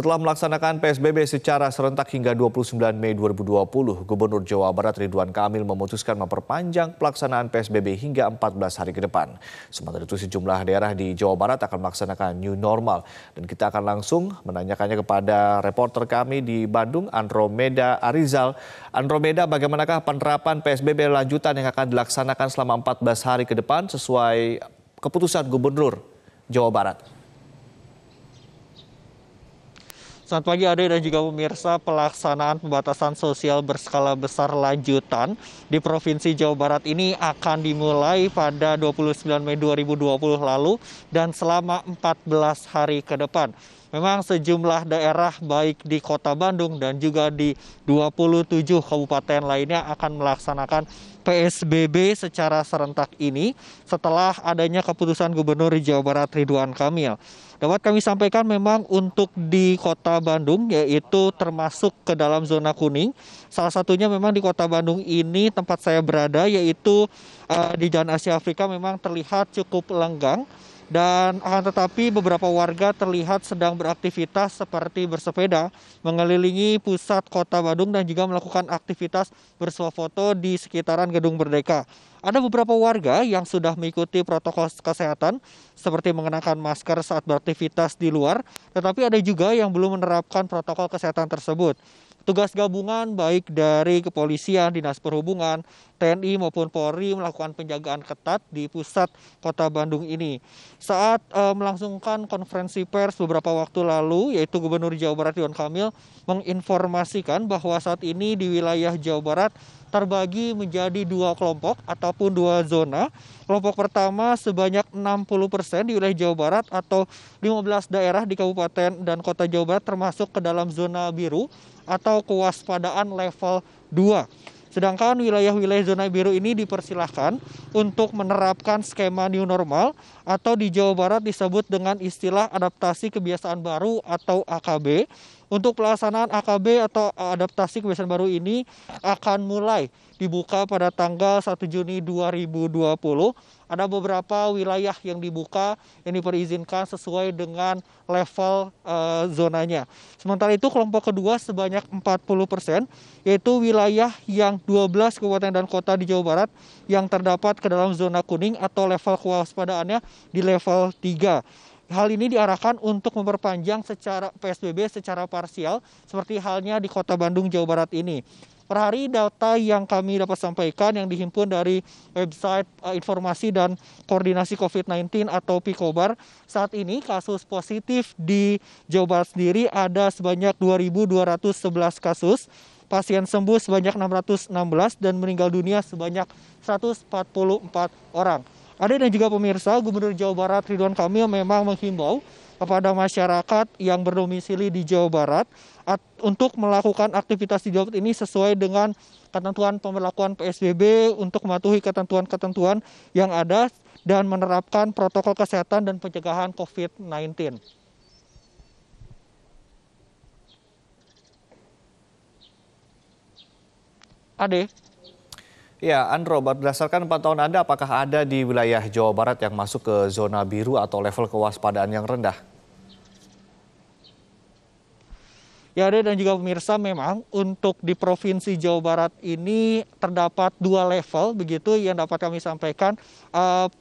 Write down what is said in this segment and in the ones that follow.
Setelah melaksanakan PSBB secara serentak hingga 29 Mei 2020, Gubernur Jawa Barat Ridwan Kamil memutuskan memperpanjang pelaksanaan PSBB hingga 14 hari ke depan. Sementara itu sejumlah daerah di Jawa Barat akan melaksanakan new normal. Dan kita akan langsung menanyakannya kepada reporter kami di Bandung, Andromeda Arizal. Andromeda, bagaimanakah penerapan PSBB lanjutan yang akan dilaksanakan selama 14 hari ke depan sesuai keputusan Gubernur Jawa Barat? Selamat pagi Ade dan juga pemirsa pelaksanaan pembatasan sosial berskala besar lanjutan di Provinsi Jawa Barat ini akan dimulai pada 29 Mei 2020 lalu dan selama 14 hari ke depan memang sejumlah daerah baik di Kota Bandung dan juga di 27 kabupaten lainnya akan melaksanakan PSBB secara serentak ini setelah adanya keputusan Gubernur Jawa Barat Ridwan Kamil. Dapat kami sampaikan memang untuk di Kota Bandung yaitu termasuk ke dalam zona kuning. Salah satunya memang di Kota Bandung ini tempat saya berada yaitu uh, di Jalan Asia Afrika memang terlihat cukup lenggang dan akan tetapi beberapa warga terlihat sedang beraktivitas seperti bersepeda mengelilingi pusat kota Bandung dan juga melakukan aktivitas bersuah foto di sekitaran Gedung Merdeka. Ada beberapa warga yang sudah mengikuti protokol kesehatan seperti mengenakan masker saat beraktivitas di luar, tetapi ada juga yang belum menerapkan protokol kesehatan tersebut. Tugas gabungan baik dari kepolisian, dinas perhubungan, TNI maupun Polri melakukan penjagaan ketat di pusat kota Bandung ini. Saat e, melangsungkan konferensi pers beberapa waktu lalu, yaitu Gubernur Jawa Barat Iwan Kamil menginformasikan bahwa saat ini di wilayah Jawa Barat terbagi menjadi dua kelompok ataupun dua zona. Kelompok pertama sebanyak 60% di wilayah Jawa Barat atau 15 daerah di kabupaten dan kota Jawa Barat termasuk ke dalam zona biru atau kewaspadaan level 2. Sedangkan wilayah-wilayah zona biru ini dipersilahkan untuk menerapkan skema new normal atau di Jawa Barat disebut dengan istilah adaptasi kebiasaan baru atau AKB untuk pelaksanaan AKB atau eh, adaptasi kebiasaan baru ini akan mulai dibuka pada tanggal 1 Juni 2020. Ada beberapa wilayah yang dibuka yang diperizinkan sesuai dengan level e, zonanya. Sementara itu kelompok kedua sebanyak 40% persen, yaitu wilayah yang 12 kabupaten dan kota di Jawa Barat yang terdapat ke dalam zona kuning atau level kewaspadaannya di level 3. Hal ini diarahkan untuk memperpanjang secara PSBB secara parsial seperti halnya di Kota Bandung Jawa Barat ini. Per hari data yang kami dapat sampaikan yang dihimpun dari website eh, informasi dan koordinasi COVID-19 atau Pikobar, saat ini kasus positif di Jawa Barat sendiri ada sebanyak 2.211 kasus, pasien sembuh sebanyak 616 dan meninggal dunia sebanyak 144 orang. Ada dan juga pemirsa, Gubernur Jawa Barat Ridwan Kamil memang menghimbau kepada masyarakat yang berdomisili di Jawa Barat untuk melakukan aktivitas di Jawa Barat ini sesuai dengan ketentuan pemberlakuan PSBB untuk mematuhi ketentuan-ketentuan yang ada dan menerapkan protokol kesehatan dan pencegahan COVID-19. Ade, Ya, Andro, berdasarkan pantauan Anda, apakah ada di wilayah Jawa Barat yang masuk ke zona biru atau level kewaspadaan yang rendah? Ya, ada dan juga pemirsa, memang untuk di Provinsi Jawa Barat ini terdapat dua level, begitu yang dapat kami sampaikan. Uh,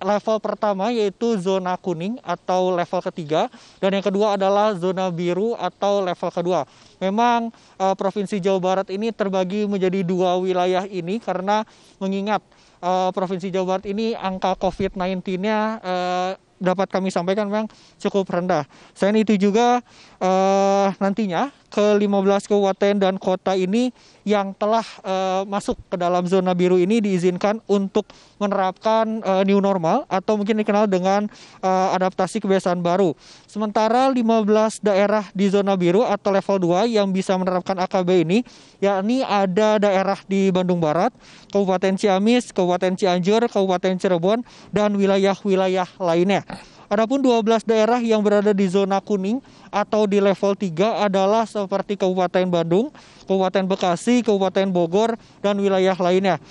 level pertama yaitu zona kuning atau level ketiga dan yang kedua adalah zona biru atau level kedua. Memang uh, Provinsi Jawa Barat ini terbagi menjadi dua wilayah ini karena mengingat uh, Provinsi Jawa Barat ini angka COVID-19-nya uh, eh, dapat kami sampaikan memang cukup rendah. Selain itu juga uh, nantinya ke-15 kabupaten dan kota ini yang telah uh, masuk ke dalam zona biru ini diizinkan untuk menerapkan uh, new normal atau mungkin dikenal dengan uh, adaptasi kebiasaan baru. Sementara 15 daerah di zona biru atau level 2 yang bisa menerapkan AKB ini yakni ada daerah di Bandung Barat, Kabupaten Ciamis, Kabupaten Cianjur, Kabupaten Cirebon dan wilayah-wilayah lainnya. Adapun 12 daerah yang berada di zona kuning atau di level 3 adalah seperti Kabupaten Bandung, Kabupaten Bekasi, Kabupaten Bogor, dan wilayah lainnya.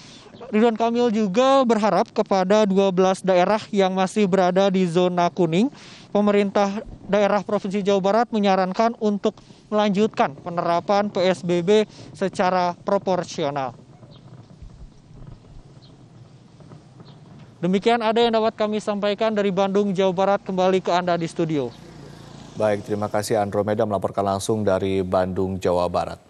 Ridwan Kamil juga berharap kepada 12 daerah yang masih berada di zona kuning, pemerintah daerah Provinsi Jawa Barat menyarankan untuk melanjutkan penerapan PSBB secara proporsional. Demikian ada yang dapat kami sampaikan dari Bandung, Jawa Barat. Kembali ke Anda di studio. Baik, terima kasih Andromeda melaporkan langsung dari Bandung, Jawa Barat.